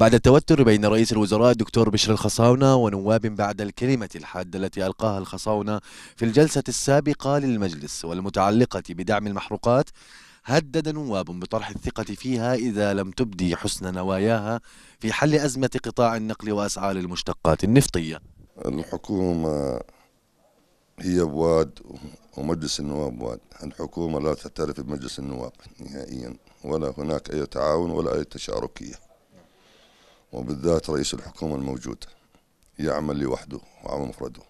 بعد التوتر بين رئيس الوزراء الدكتور بشر الخصاونة ونواب بعد الكلمة الحادة التي ألقاها الخصاونة في الجلسة السابقة للمجلس والمتعلقة بدعم المحروقات هدد نواب بطرح الثقة فيها إذا لم تبدي حسن نواياها في حل أزمة قطاع النقل وأسعار المشتقات النفطية الحكومة هي بواد ومجلس النواب بواد الحكومة لا تعترف بمجلس النواب نهائيا ولا هناك أي تعاون ولا أي تشاركية وبالذات رئيس الحكومة الموجود يعمل لوحده وعمل مفرده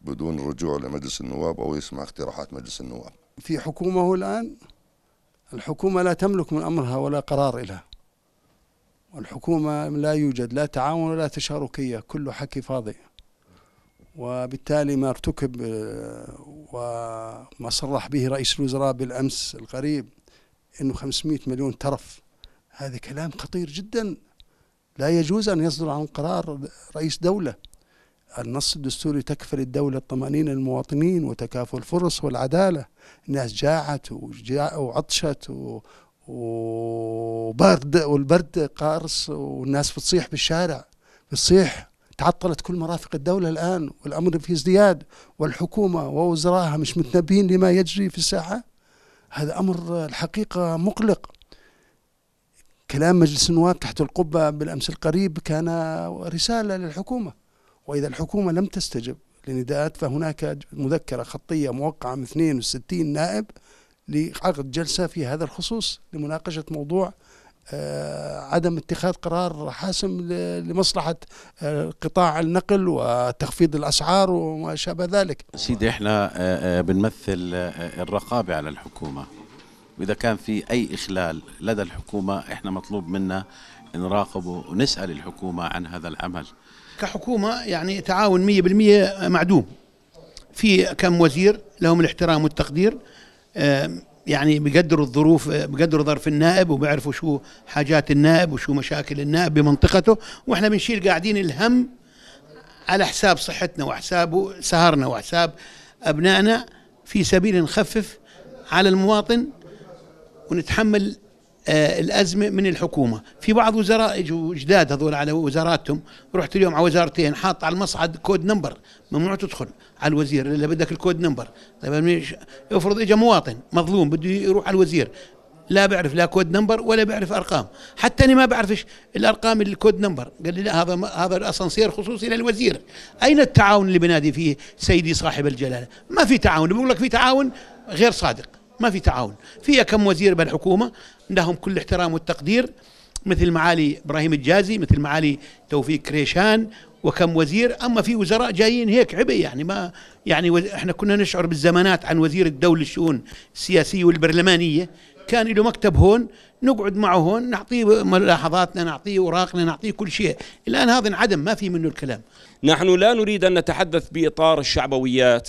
بدون رجوع لمجلس النواب أو يسمع اقتراحات مجلس النواب في حكومة الآن الحكومة لا تملك من أمرها ولا قرار لها والحكومة لا يوجد لا تعاون ولا تشاركية كله حكي فاضي وبالتالي ما ارتكب آه، وما صرح به رئيس الوزراء بالأمس القريب أنه 500 مليون ترف هذا كلام خطير جدا لا يجوز أن يصدر عن قرار رئيس دولة النص الدستوري تكفل الدولة الطمأنينة للمواطنين وتكافل الفرص والعدالة الناس جاعت وعطشت وبرد والبرد قارص والناس بتصيح بالشارع بتصيح تعطلت كل مرافق الدولة الآن والأمر في ازدياد والحكومة ووزراها مش متنبهين لما يجري في الساحة هذا أمر الحقيقة مقلق كلام مجلس النواب تحت القبة بالأمس القريب كان رسالة للحكومة وإذا الحكومة لم تستجب لنداءات فهناك مذكرة خطية موقعة من 62 نائب لعقد جلسة في هذا الخصوص لمناقشة موضوع آه، عدم اتخاذ قرار حاسم لمصلحة آه، قطاع النقل وتخفيض الأسعار وما شابه ذلك سيدي احنا آه، بنمثل الرقابة على الحكومة واذا كان في اي اخلال لدى الحكومه احنا مطلوب منا نراقبه ونسال الحكومه عن هذا العمل كحكومه يعني تعاون 100% معدوم في كم وزير لهم الاحترام والتقدير آه، يعني بقدروا الظروف آه، بقدروا ظرف النائب وبيعرفوا شو حاجات النائب وشو مشاكل النائب بمنطقته واحنا بنشيل قاعدين الهم على حساب صحتنا وحساب سهرنا وحساب ابنائنا في سبيل نخفف على المواطن ونتحمل آه، الازمه من الحكومه، في بعض وزراء اجوا جداد هذول على وزاراتهم، رحت اليوم على وزارتين حاط على المصعد كود نمبر، ممنوع تدخل على الوزير الا بدك الكود نمبر، طيب يعني افرض اجى مواطن مظلوم بده يروح على الوزير، لا بعرف لا كود نمبر ولا بعرف ارقام، حتى انا ما بعرفش الارقام الكود نمبر، قال لي لا هذا هذا الاسانسير خصوصي للوزير، اين التعاون اللي بنادي فيه سيدي صاحب الجلاله؟ ما في تعاون، بقول لك في تعاون غير صادق. ما في تعاون في كم وزير بالحكومة لهم كل احترام والتقدير مثل معالي إبراهيم الجازي مثل معالي توفيق كريشان وكم وزير اما في وزراء جايين هيك عبي يعني ما يعني احنا كنا نشعر بالزمانات عن وزير الدوله للشؤون السياسيه والبرلمانيه كان له مكتب هون نقعد معه هون نعطيه ملاحظاتنا نعطيه اوراقنا نعطيه كل شيء الان هذا انعدم ما في منه الكلام نحن لا نريد ان نتحدث باطار الشعبويات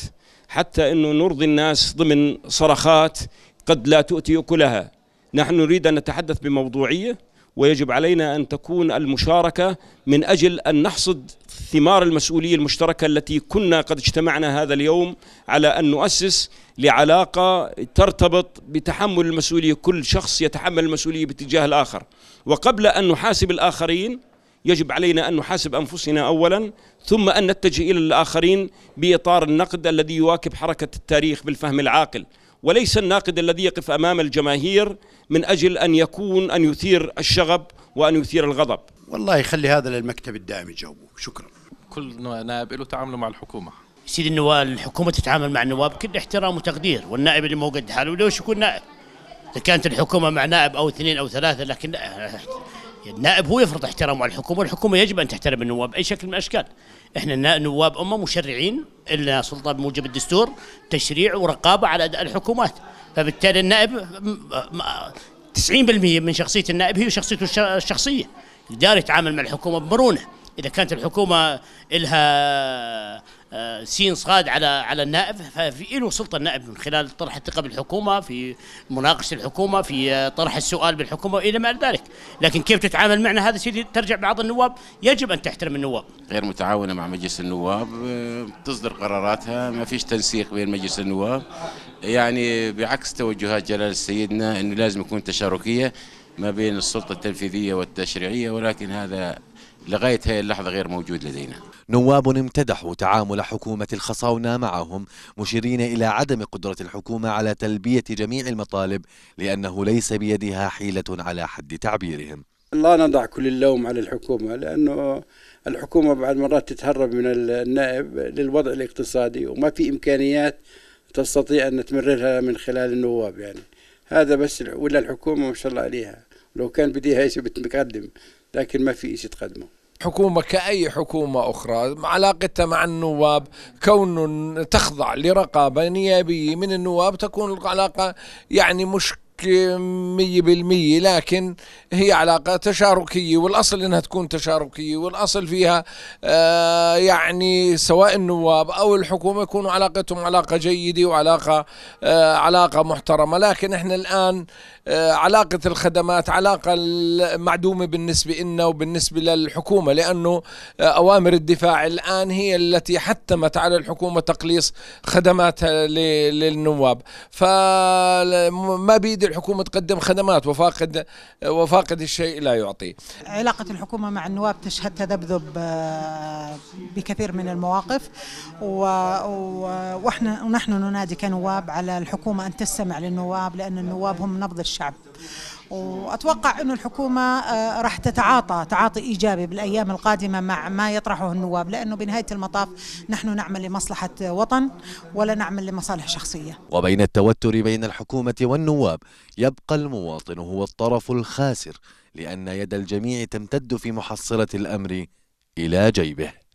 حتى أنه نرضي الناس ضمن صرخات قد لا تؤتي أكلها نحن نريد أن نتحدث بموضوعية ويجب علينا أن تكون المشاركة من أجل أن نحصد ثمار المسؤولية المشتركة التي كنا قد اجتمعنا هذا اليوم على أن نؤسس لعلاقة ترتبط بتحمل المسؤولية كل شخص يتحمل المسؤولية باتجاه الآخر وقبل أن نحاسب الآخرين يجب علينا أن نحاسب أنفسنا أولا ثم أن نتجه إلى الآخرين بإطار النقد الذي يواكب حركة التاريخ بالفهم العاقل وليس الناقد الذي يقف أمام الجماهير من أجل أن يكون أن يثير الشغب وأن يثير الغضب والله يخلي هذا للمكتب الدائم يجاوبه شكرا كل نائب له تعامله مع الحكومة سيد النواب الحكومة تتعامل مع النواب كل احترام وتقدير والنائب اللي مو قد حاله ليش يكون نائب إذا كانت الحكومة مع نائب أو اثنين أو ثلاثة لكن يعني النائب هو يفرض احترامه على الحكومه والحكومه يجب ان تحترم النواب باي شكل من الاشكال احنا النواب امه مشرعين الا سلطه بموجب الدستور تشريع ورقابه على اداء الحكومات فبالتالي النائب 90% من شخصيه النائب هي شخصيته الشخصيه يقدر يتعامل مع الحكومه بمرونه اذا كانت الحكومه لها آه، سين صاد على على النائب ففي له سلطه النائب من خلال طرح الثقه بالحكومه في مناقشه الحكومه في طرح السؤال بالحكومه والى ما ذلك لكن كيف تتعامل معنا هذا سيدي ترجع بعض النواب يجب ان تحترم النواب غير متعاونه مع مجلس النواب آه، تصدر قراراتها ما فيش تنسيق بين مجلس النواب يعني بعكس توجهات جلاله سيدنا انه لازم يكون تشاركيه ما بين السلطه التنفيذيه والتشريعيه ولكن هذا لغاية هذه اللحظة غير موجود لدينا نواب امتدحوا تعامل حكومة الخصاونة معهم مشيرين إلى عدم قدرة الحكومة على تلبية جميع المطالب لأنه ليس بيدها حيلة على حد تعبيرهم لا نضع كل اللوم على الحكومة لأنه الحكومة بعد مرات تتهرب من النائب للوضع الاقتصادي وما في إمكانيات تستطيع أن تمررها من خلال النواب يعني هذا بس ولا الحكومة ما شاء الله عليها لو كان بديها شيء بتقدم لكن ما في شيء تقدمه حكومة كأي حكومة أخرى علاقتها مع النواب كون تخضع لرقابة نيابية من النواب تكون العلاقة يعني مش مية بالمية لكن هي علاقة تشاركية والأصل إنها تكون تشاركية والأصل فيها آه، يعني سواء النواب أو الحكومة يكونوا علاقتهم علاقة جيدة وعلاقة آه، علاقة محترمة لكن إحنا الآن آه، علاقة الخدمات علاقة معدومة بالنسبة إلنا وبالنسبة للحكومة لأنه أوامر الدفاع الآن هي التي حتمت على الحكومة تقليص خدماتها للنواب فما بيد الحكومه تقدم خدمات وفاقد وفاقد الشيء لا يعطي. علاقه الحكومه مع النواب تشهد تذبذب آه، بكثير من المواقف و... ونحن ننادي كنواب على الحكومه ان تستمع للنواب لان النواب هم نبض الشعب. واتوقع انه الحكومه آه، راح تتعاطى تعاطي ايجابي بالايام القادمه مع ما يطرحه النواب لانه بنهايه المطاف نحن نعمل لمصلحه وطن ولا نعمل لمصالح شخصيه. وبين التوتر بين الحكومه والنواب يبقى المواطن هو الطرف الخاسر لان يد الجميع تمتد في محصله الامر الى جيبه.